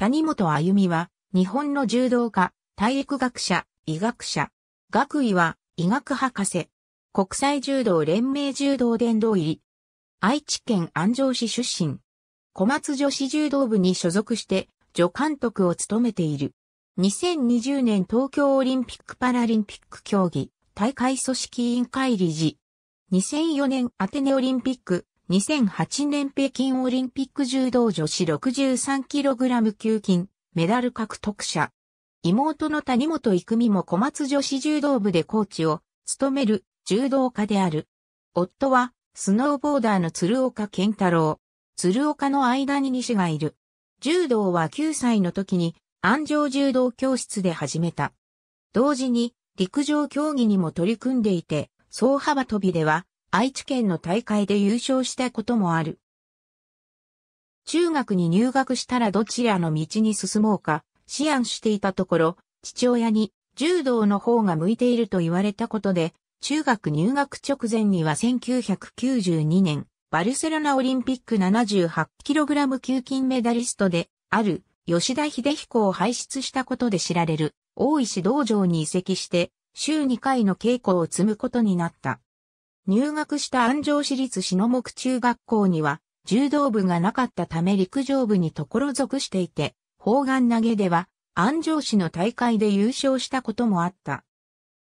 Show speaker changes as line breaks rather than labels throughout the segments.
谷本歩美は、日本の柔道家、体育学者、医学者。学位は、医学博士。国際柔道連盟柔道殿堂入り。愛知県安城市出身。小松女子柔道部に所属して、助監督を務めている。2020年東京オリンピック・パラリンピック競技大会組織委員会理事。2004年アテネオリンピック2008年北京オリンピック柔道女子 63kg 級金、メダル獲得者。妹の谷本育美も小松女子柔道部でコーチを務める柔道家である。夫はスノーボーダーの鶴岡健太郎。鶴岡の間に西がいる。柔道は9歳の時に安城柔道教室で始めた。同時に陸上競技にも取り組んでいて、総幅跳びでは愛知県の大会で優勝したこともある。中学に入学したらどちらの道に進もうか、思案していたところ、父親に柔道の方が向いていると言われたことで、中学入学直前には1992年、バルセロナオリンピック 78kg 級金メダリストで、ある吉田秀彦を輩出したことで知られる、大石道場に移籍して、週2回の稽古を積むことになった。入学した安城市立篠木中学校には、柔道部がなかったため陸上部にところ属していて、砲丸投げでは、安城市の大会で優勝したこともあった。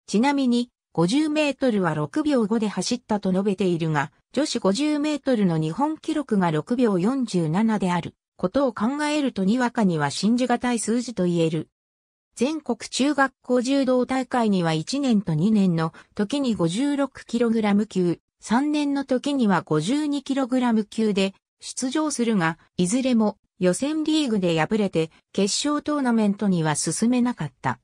ちなみに、50メートルは6秒5で走ったと述べているが、女子50メートルの日本記録が6秒47であることを考えるとにわかには信じがたい数字と言える。全国中学校柔道大会には1年と2年の時に 56kg 級、3年の時には 52kg 級で出場するが、いずれも予選リーグで敗れて決勝トーナメントには進めなかった。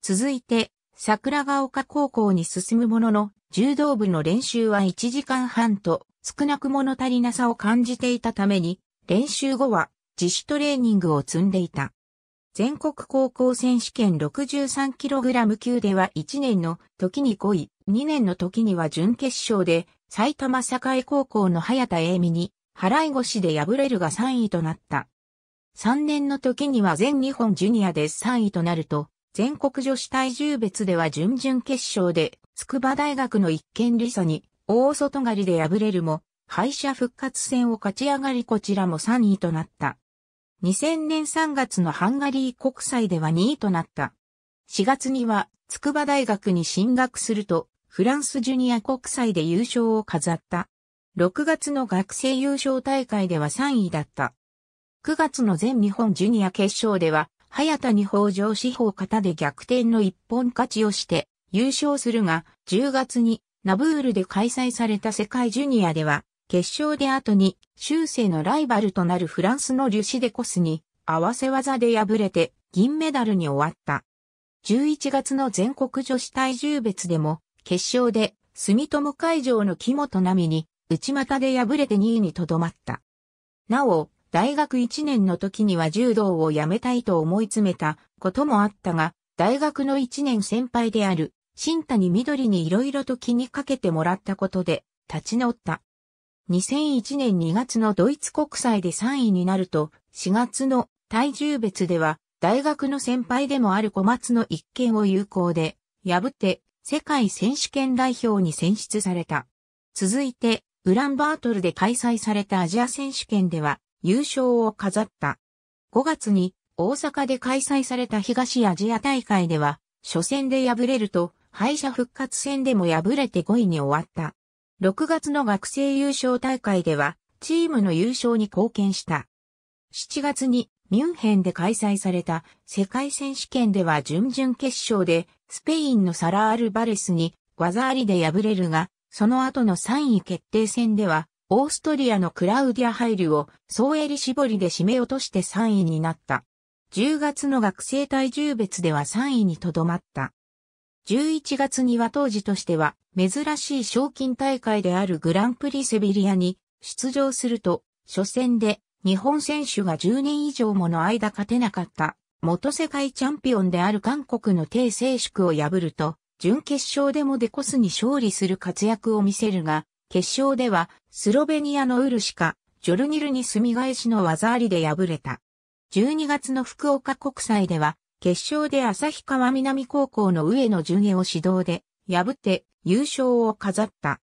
続いて、桜ヶ丘高校に進むものの、柔道部の練習は1時間半と少なく物足りなさを感じていたために、練習後は自主トレーニングを積んでいた。全国高校選手権 63kg 級では1年の時に5位、2年の時には準決勝で埼玉栄高校の早田栄美に払い腰で敗れるが3位となった。3年の時には全日本ジュニアで3位となると、全国女子体重別では準々決勝で、筑波大学の一見理ソに大外刈りで敗れるも、敗者復活戦を勝ち上がりこちらも3位となった。2000年3月のハンガリー国際では2位となった。4月には筑波大学に進学すると、フランスジュニア国際で優勝を飾った。6月の学生優勝大会では3位だった。9月の全日本ジュニア決勝では、早田に北条四方で逆転の一本勝ちをして優勝するが、10月にナブールで開催された世界ジュニアでは、決勝で後に、修正のライバルとなるフランスのリュシデコスに、合わせ技で敗れて、銀メダルに終わった。11月の全国女子体重別でも、決勝で、住友会場の木本奈美に、内股で敗れて2位にとどまった。なお、大学1年の時には柔道をやめたいと思い詰めたこともあったが、大学の1年先輩である、新谷緑に色々と気にかけてもらったことで、立ち直った。2001年2月のドイツ国際で3位になると、4月の体重別では、大学の先輩でもある小松の一件を有効で、破って世界選手権代表に選出された。続いて、ウランバートルで開催されたアジア選手権では優勝を飾った。5月に大阪で開催された東アジア大会では、初戦で敗れると、敗者復活戦でも敗れて5位に終わった。6月の学生優勝大会では、チームの優勝に貢献した。7月にミュンヘンで開催された世界選手権では準々決勝でスペインのサラ・アルバレスに技ありで敗れるが、その後の3位決定戦ではオーストリアのクラウディア・ハイルを総襟絞りで締め落として3位になった。10月の学生体重別では3位にとどまった。11月には当時としては珍しい賞金大会であるグランプリセビリアに出場すると、初戦で日本選手が10年以上もの間勝てなかった元世界チャンピオンである韓国の帝静粛を破ると、準決勝でもデコスに勝利する活躍を見せるが、決勝ではスロベニアのウルシカ、ジョルニルに住み返しの技ありで敗れた。12月の福岡国際では決勝で旭川南高校の上野順恵を指導で破って優勝を飾った。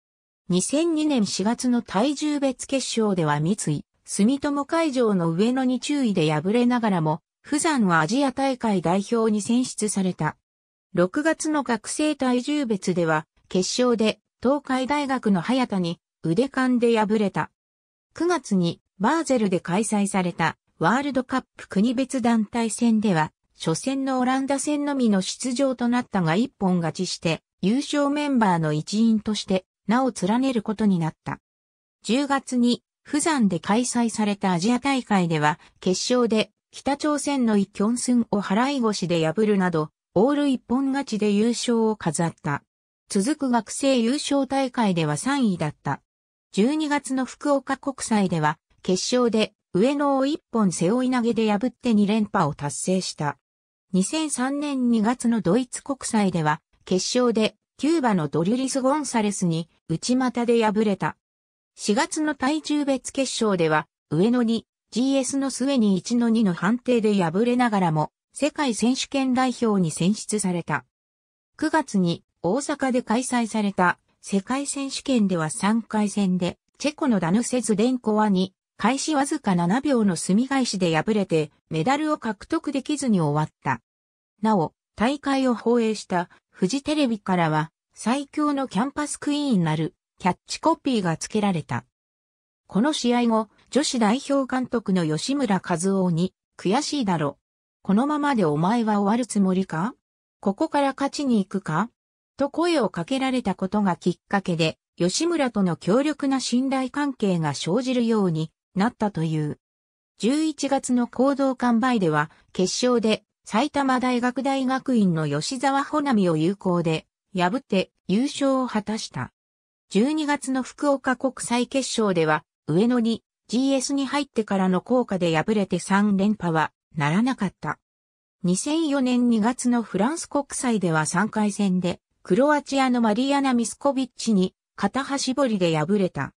2002年4月の体重別決勝では三井、住友会場の上野に注意で敗れながらも、富山はアジア大会代表に選出された。6月の学生体重別では、決勝で東海大学の早田に腕勘で敗れた。9月にバーゼルで開催されたワールドカップ国別団体戦では初戦のオランダ戦のみの出場となったが一本勝ちして、優勝メンバーの一員として名を連ねることになった。10月に、釜山で開催されたアジア大会では、決勝で北朝鮮のイ・キョンスンを払い腰で破るなど、オール一本勝ちで優勝を飾った。続く学生優勝大会では3位だった。12月の福岡国際では、決勝で上野を一本背負い投げで破って2連覇を達成した。2003年2月のドイツ国際では、決勝でキューバのドリュリス・ゴンサレスに内股で敗れた。4月の体重別決勝では、上野に GS の末に1の2の判定で敗れながらも、世界選手権代表に選出された。9月に大阪で開催された世界選手権では3回戦で、チェコのダヌセズデンコワに、開始わずか7秒の墨返しで敗れて、メダルを獲得できずに終わった。なお、大会を放映したフジテレビからは、最強のキャンパスクイーンなるキャッチコピーが付けられた。この試合後、女子代表監督の吉村和夫に、悔しいだろ。このままでお前は終わるつもりかここから勝ちに行くかと声をかけられたことがきっかけで、吉村との強力な信頼関係が生じるようになったという。11月の行動完売では、決勝で埼玉大学大学院の吉沢穂波を有効で破って優勝を果たした。12月の福岡国際決勝では上野に GS に入ってからの効果で敗れて3連覇はならなかった。2004年2月のフランス国際では3回戦でクロアチアのマリアナ・ミスコビッチに片端絞りで敗れた。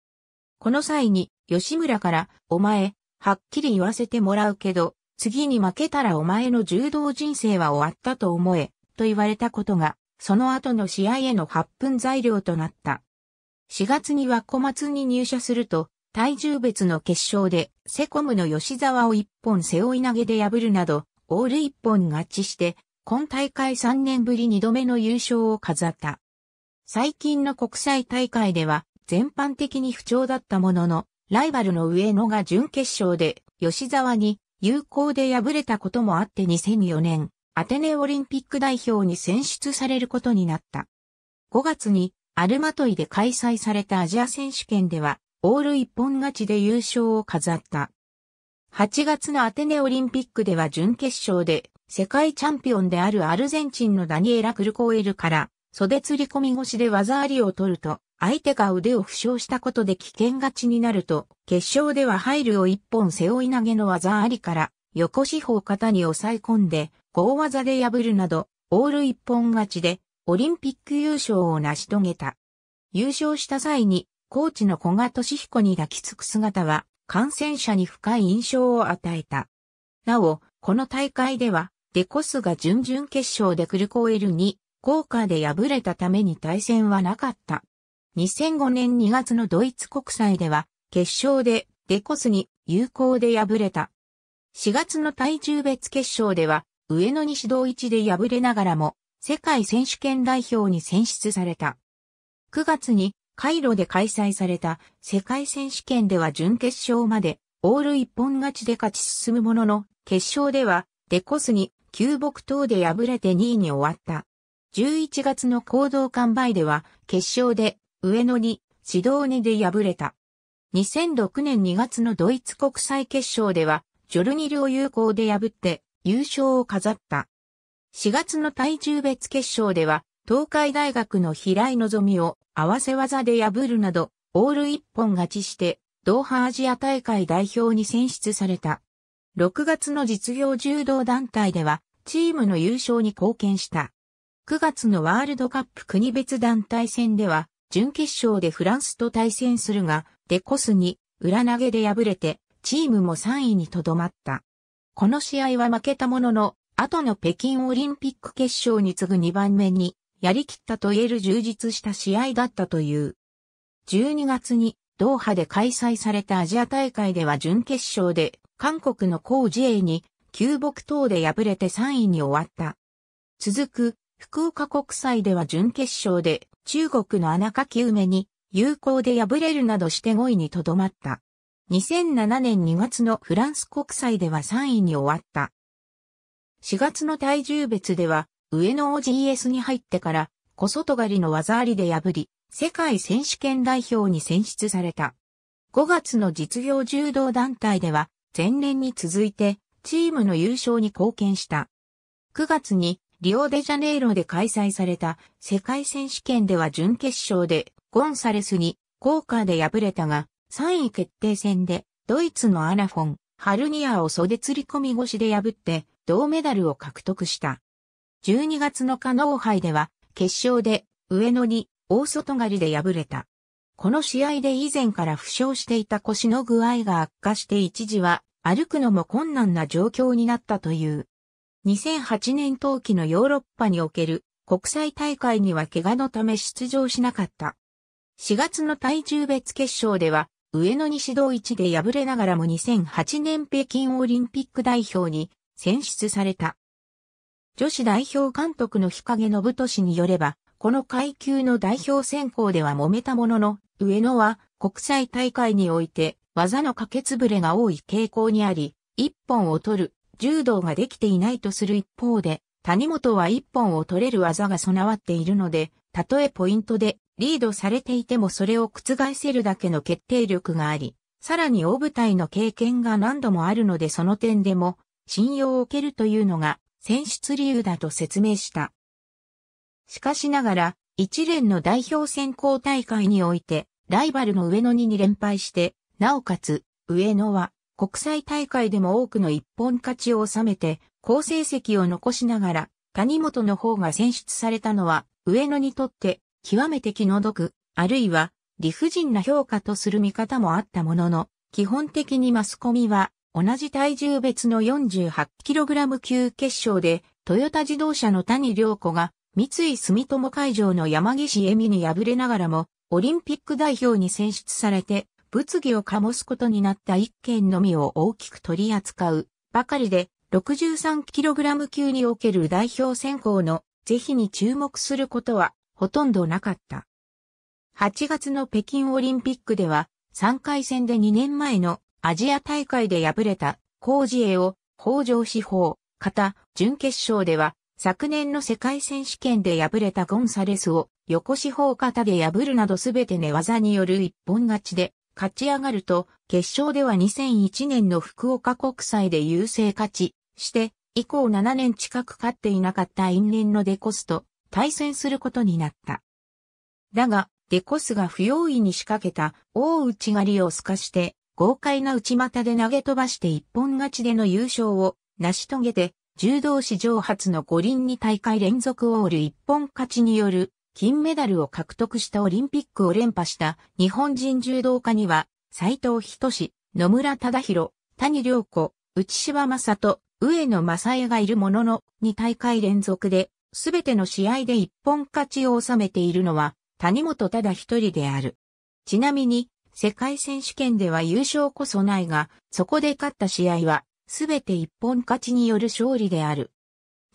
この際に吉村からお前、はっきり言わせてもらうけど、次に負けたらお前の柔道人生は終わったと思え、と言われたことが、その後の試合への発奮材料となった。4月には小松に入社すると、体重別の決勝で、セコムの吉沢を一本背負い投げで破るなど、オール一本合致して、今大会3年ぶり2度目の優勝を飾った。最近の国際大会では、全般的に不調だったものの、ライバルの上野が準決勝で、吉沢に有効で敗れたこともあって2004年、アテネオリンピック代表に選出されることになった。5月にアルマトイで開催されたアジア選手権では、オール一本勝ちで優勝を飾った。8月のアテネオリンピックでは準決勝で、世界チャンピオンであるアルゼンチンのダニエラ・クルコエルから、袖釣り込み越しで技ありを取ると、相手が腕を負傷したことで危険勝ちになると、決勝では入るを一本背負い投げの技ありから、横四方肩に抑え込んで、合技で破るなど、オール一本勝ちで、オリンピック優勝を成し遂げた。優勝した際に、コーチの古賀俊彦に抱きつく姿は、感染者に深い印象を与えた。なお、この大会では、デコスが準々決勝でクルコエルに、効果で敗れたために対戦はなかった。2005年2月のドイツ国際では、決勝でデコスに有効で敗れた。4月の体重別決勝では、上野西同一で敗れながらも、世界選手権代表に選出された。9月に、カイロで開催された世界選手権では準決勝まで、オール一本勝ちで勝ち進むものの、決勝では、デコスに、旧木等で敗れて2位に終わった。11月の行動完売では、決勝で上野に指導2で敗れた。2006年2月のドイツ国際決勝では、ジョルニルを有効で破って優勝を飾った。4月の体重別決勝では、東海大学の平井望を合わせ技で破るなど、オール一本勝ちして、ドーハアジア大会代表に選出された。6月の実業柔道団体では、チームの優勝に貢献した。9月のワールドカップ国別団体戦では、準決勝でフランスと対戦するが、デコスに裏投げで敗れて、チームも3位にとどまった。この試合は負けたものの、後の北京オリンピック決勝に次ぐ2番目に、やりきったと言える充実した試合だったという。12月にドーハで開催されたアジア大会では準決勝で韓国のコウジエに旧木等で敗れて3位に終わった。続く福岡国際では準決勝で中国の穴かき梅に、有効で敗れるなどして5位にとどまった。2007年2月のフランス国際では3位に終わった。4月の体重別では、上野 o GS に入ってから、小外刈りの技ありで破り、世界選手権代表に選出された。5月の実業柔道団体では、前年に続いて、チームの優勝に貢献した。9月にリオデジャネイロで開催された世界選手権では準決勝でゴンサレスに効果で敗れたが、3位決定戦でドイツのアナフォン、ハルニアを袖釣り込み越しで破って銅メダルを獲得した。12月のカノー杯では決勝で上野に大外刈りで敗れた。この試合で以前から負傷していた腰の具合が悪化して一時は歩くのも困難な状況になったという。2008年冬季のヨーロッパにおける国際大会には怪我のため出場しなかった。4月の体重別決勝では、上野西道一で敗れながらも2008年北京オリンピック代表に選出された。女子代表監督の日陰信俊によれば、この階級の代表選考では揉めたものの、上野は国際大会において技のかけつぶれが多い傾向にあり、一本を取る柔道ができていないとする一方で、谷本は一本を取れる技が備わっているので、たとえポイントでリードされていてもそれを覆せるだけの決定力があり、さらに大舞台の経験が何度もあるのでその点でも信用を受けるというのが選出理由だと説明した。しかしながら、一連の代表選考大会において、ライバルの上野に2連敗して、なおかつ、上野は、国際大会でも多くの一本勝ちを収めて、好成績を残しながら、谷本の方が選出されたのは、上野にとって極めて気の毒、あるいは理不尽な評価とする見方もあったものの、基本的にマスコミは同じ体重別の 48kg 級決勝で、トヨタ自動車の谷良子が三井住友会場の山岸恵美に敗れながらも、オリンピック代表に選出されて、物議を醸すことになった一件のみを大きく取り扱うばかりで 63kg 級における代表選考の是非に注目することはほとんどなかった。8月の北京オリンピックでは3回戦で2年前のアジア大会で敗れた工事栄を北条司法、方、準決勝では昨年の世界選手権で敗れたゴンサレスを横四方型で破るなどすべて寝技による一本勝ちで勝ち上がると、決勝では2001年の福岡国際で優勢勝ちして、以降7年近く勝っていなかった因縁のデコスと対戦することになった。だが、デコスが不用意に仕掛けた大内刈りを透かして、豪快な内股で投げ飛ばして一本勝ちでの優勝を成し遂げて、柔道史上初の五輪に大会連続オール一本勝ちによる金メダルを獲得したオリンピックを連覇した日本人柔道家には、斎藤仁志、野村忠宏、谷良子、内柴正人、上野正恵がいるものの、2大会連続で、すべての試合で一本勝ちを収めているのは、谷本ただ一人である。ちなみに、世界選手権では優勝こそないが、そこで勝った試合は、すべて一本勝ちによる勝利である。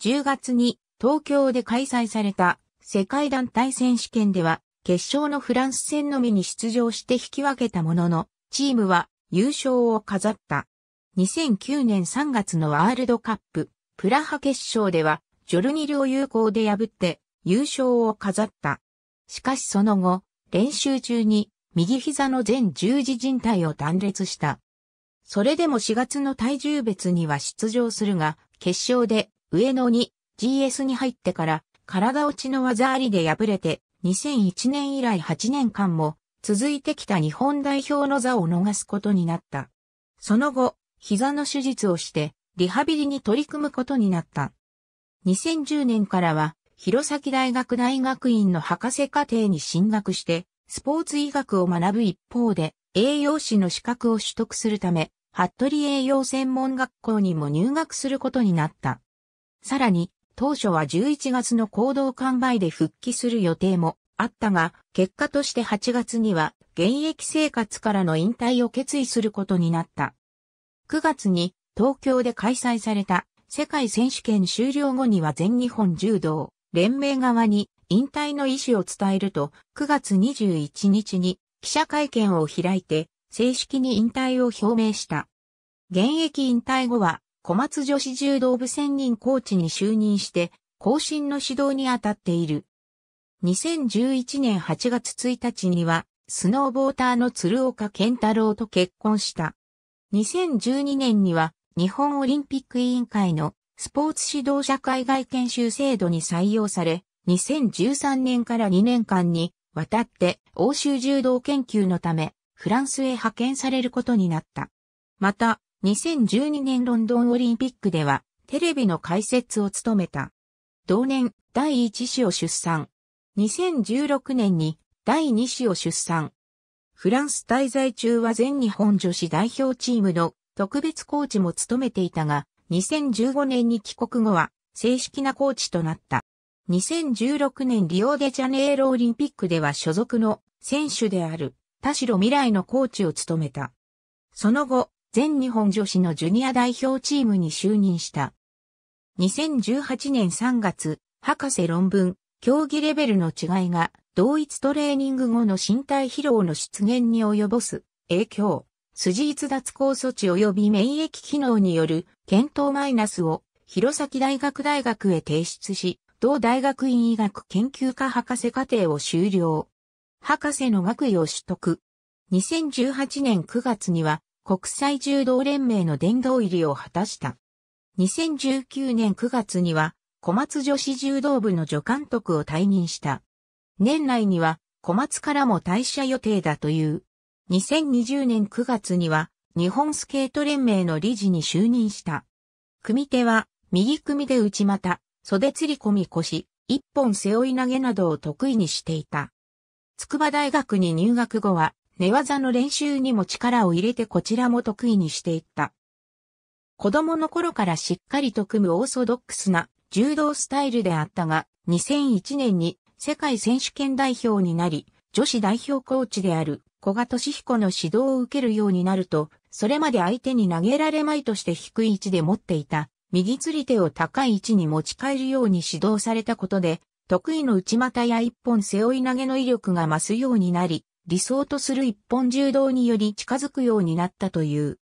10月に東京で開催された世界団体選手権では、決勝のフランス戦のみに出場して引き分けたものの、チームは優勝を飾った。2009年3月のワールドカップ、プラハ決勝では、ジョルニルを有効で破って優勝を飾った。しかしその後、練習中に右膝の全十字靭帯を断裂した。それでも4月の体重別には出場するが、決勝で上野に GS に入ってから体落ちの技ありで敗れて、2001年以来8年間も続いてきた日本代表の座を逃すことになった。その後、膝の手術をして、リハビリに取り組むことになった。2010年からは、弘前大学大学院の博士課程に進学して、スポーツ医学を学ぶ一方で、栄養士の資格を取得するため、服部栄養専門学校にも入学することになった。さらに、当初は11月の行動完売で復帰する予定もあったが、結果として8月には現役生活からの引退を決意することになった。9月に東京で開催された世界選手権終了後には全日本柔道連盟側に引退の意思を伝えると9月21日に記者会見を開いて正式に引退を表明した。現役引退後は小松女子柔道部専任コーチに就任して、後進の指導に当たっている。2011年8月1日には、スノーボーターの鶴岡健太郎と結婚した。2012年には、日本オリンピック委員会のスポーツ指導者海外研修制度に採用され、2013年から2年間にわたって欧州柔道研究のため、フランスへ派遣されることになった。また、2012年ロンドンオリンピックでは、テレビの解説を務めた。同年、第1子を出産。2016年に第2子を出産。フランス滞在中は全日本女子代表チームの特別コーチも務めていたが、2015年に帰国後は正式なコーチとなった。2016年リオデジャネイロオリンピックでは所属の選手である田代未来のコーチを務めた。その後、全日本女子のジュニア代表チームに就任した。2018年3月、博士論文、競技レベルの違いが、同一トレーニング後の身体疲労の出現に及ぼす影響、筋逸脱酵措置及び免疫機能による検討マイナスを弘前大学大学へ提出し、同大学院医学研究科博士課程を修了。博士の学位を取得。2018年9月には国際柔道連盟の殿堂入りを果たした。2019年9月には、小松女子柔道部の助監督を退任した。年内には、小松からも退社予定だという。2020年9月には、日本スケート連盟の理事に就任した。組手は、右組で内股、袖釣り込み腰、一本背負い投げなどを得意にしていた。筑波大学に入学後は、寝技の練習にも力を入れてこちらも得意にしていった。子供の頃からしっかりと組むオーソドックスな柔道スタイルであったが、2001年に世界選手権代表になり、女子代表コーチである小賀俊彦の指導を受けるようになると、それまで相手に投げられまいとして低い位置で持っていた、右釣り手を高い位置に持ち帰るように指導されたことで、得意の内股や一本背負い投げの威力が増すようになり、理想とする一本柔道により近づくようになったという。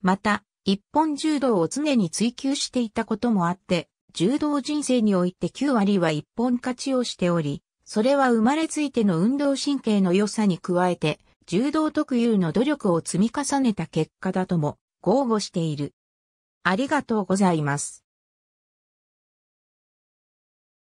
また、一本柔道を常に追求していたこともあって、柔道人生において9割は一本勝ちをしており、それは生まれついての運動神経の良さに加えて、柔道特有の努力を積み重ねた結果だとも、豪語している。ありがとうございます。